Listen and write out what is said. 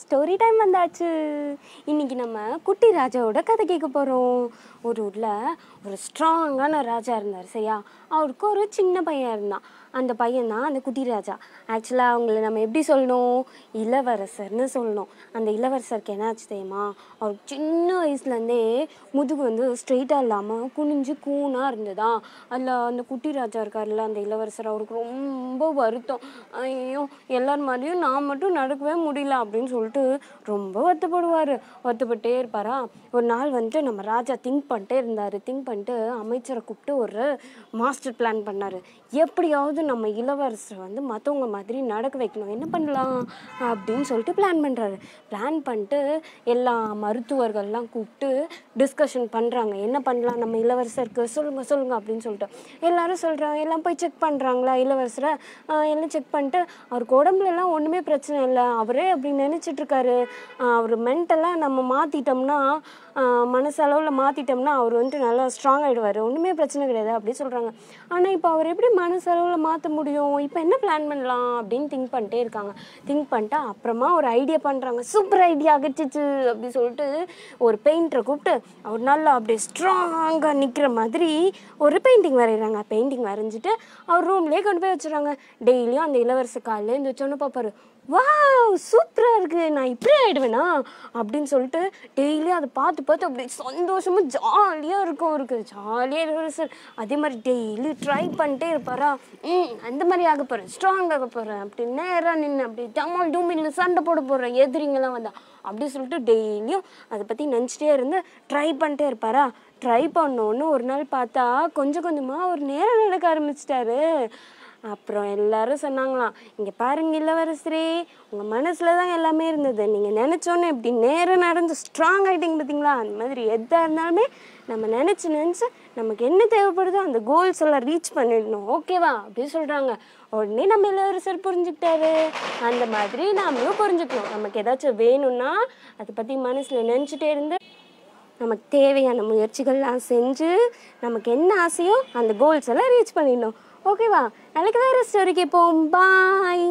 story time வந்தாச்சு இன்னைக்கு நம்ம குட்டி ராஜாவோட கதை கேட்க போகிறோம் ஒரு ஊரில் ஒரு ஸ்ட்ராங்கான ராஜா இருந்தார் சரியா அவருக்கு ஒரு சின்ன பையன் இருந்தான் அந்த பையன் தான் அந்த குட்டிராஜா ஆக்சுவலாக அவங்கள நம்ம எப்படி சொல்லணும் இளவரசர்னு சொல்லணும் அந்த இளவரசருக்கு என்னாச்சு தெரியுமா அவர் சின்ன வயசுலேருந்தே முதுகு வந்து ஸ்ட்ரெயிட்டாக இல்லாமல் குனிஞ்சு கூணாக இருந்ததான் அதில் அந்த குட்டிராஜா இருக்கார்ல அந்த இளவரசர் அவருக்கு ரொம்ப வருத்தம் ஐயோ எல்லார் மாதிரியும் நான் மட்டும் நடக்கவே முடியல அப்படின்னு சொல்லிட்டு ரொம்ப வருத்தப்படுவார் வருத்தப்பட்டே இருப்பாரா ஒரு நாள் வந்துட்டு நம்ம ராஜா திங்க் பண்ணிட்டே இருந்தார் திங்க் பண்ணிட்டு அமைச்சரை கூப்பிட்டு ஒரு மாஸ்டர் பிளான் பண்ணார் எப்படியாவது நம்ம இளவரசரை வந்து மற்றவங்க மாதிரி நடக்க வைக்கணும் என்ன பண்ணலாம் அப்படின்னு சொல்லிட்டு பிளான் பண்ணுறாரு பிளான் பண்ணிட்டு எல்லா மருத்துவர்கள்லாம் கூப்பிட்டு டிஸ்கஷன் பண்ணுறாங்க என்ன பண்ணலாம் நம்ம இளவரசருக்கு சொல்லுங்கள் சொல்லுங்கள் அப்படின்னு சொல்லிட்டு எல்லாரும் சொல்கிறாங்க எல்லாம் போய் செக் பண்ணுறாங்களா இளவரசரை எல்லாம் செக் பண்ணிட்டு அவருக்கு உடம்புலலாம் ஒன்றுமே பிரச்சனை இல்லை அவரே அப்படி நினச்சிட்ருக்காரு அவர் மென்டலாக நம்ம மாற்றிட்டோம்னா மனசளவில் மாற்றிட்டோம்னா அவர் வந்துட்டு நல்லா ஸ்ட்ராங் ஆகிடுவார் ஒன்றுமே பிரச்சனை கிடையாது அப்படின்னு சொல்கிறாங்க ஆனால் இப்போ அவர் எப்படி மனசளவில் மா மாற்ற முடியும் இப்போ என்ன பிளான் பண்ணலாம் அப்படின்னு திங்க் பண்ணிட்டே இருக்காங்க திங்க் பண்ணிட்டு அப்புறமா ஒரு ஐடியா பண்ணுறாங்க சூப்பர் ஐடியா அகச்சிச்சு அப்படி சொல்லிட்டு ஒரு பெயிண்டரை கூப்பிட்டு அவர் நல்லா அப்படியே ஸ்ட்ராங்காக நிற்கிற மாதிரி ஒரு பெயிண்டிங் வரைகிறாங்க பெயிண்டிங் வரைஞ்சிட்டு அவர் ரூம்லேயே கொண்டு போய் வச்சுறாங்க டெய்லியும் அந்த இளவரசு காலையில் எழுந்திரிச்சோன்னு பார்ப்பாரு வா சூப்பராக இருக்குது நான் இப்படி ஆகிடுவேனா அப்படின்னு சொல்லிட்டு டெய்லியும் அதை பார்த்து பார்த்து அப்படி சந்தோஷமாக ஜாலியாக இருக்கும் இருக்குது ஜாலியாக சார் அதே மாதிரி டெய்லி ட்ரை பண்ணிட்டே இருப்பாரா ம் அந்த மாதிரி ஆக போகிறேன் ஸ்ட்ராங் ஆக போகிறேன் அப்படி நேராக நின்று அப்படி டமால் டூமில்னு சண்டை போட போகிறேன் எதிரிங்கெல்லாம் வந்தா அப்படி சொல்லிட்டு டெய்லியும் அதை பற்றி நினச்சிட்டே இருந்து ட்ரை பண்ணிட்டே இருப்பாரா ட்ரை பண்ணோன்னு ஒரு நாள் பார்த்தா கொஞ்சம் கொஞ்சமாக ஒரு நேரம் நடக்க ஆரம்பிச்சிட்டாரு அப்புறம் எல்லாரும் சொன்னாங்களாம் இங்கே பாருங்க இளவரசரே உங்கள் மனசில் தான் எல்லாமே இருந்தது நீங்கள் நினச்சோன்னே இப்படி நேரம் நடந்து ஸ்ட்ராங் ஆகிட்டிங்க பார்த்தீங்களா அந்த மாதிரி எதாக இருந்தாலுமே நம்ம நினச்சி நினச்சி நமக்கு என்ன தேவைப்படுதோ அந்த கோல்ஸ் எல்லாம் ரீச் பண்ணிடணும் ஓகேவா அப்படின்னு சொல்கிறாங்க உடனே நம்ம இளவரசர் புரிஞ்சுக்கிட்டாரு அந்த மாதிரி நாமளும் புரிஞ்சுக்கணும் நமக்கு ஏதாச்சும் வேணும்னா அதை பற்றி மனசில் நினச்சிட்டே இருந்து நமக்கு தேவையான முயற்சிகள்லாம் செஞ்சு நமக்கு என்ன ஆசையோ அந்த கோல்ஸ் எல்லாம் ரீச் பண்ணிடணும் ஓகேவா நாளைக்கு வேறு ஸ்டோரிக்கு போம் பாய்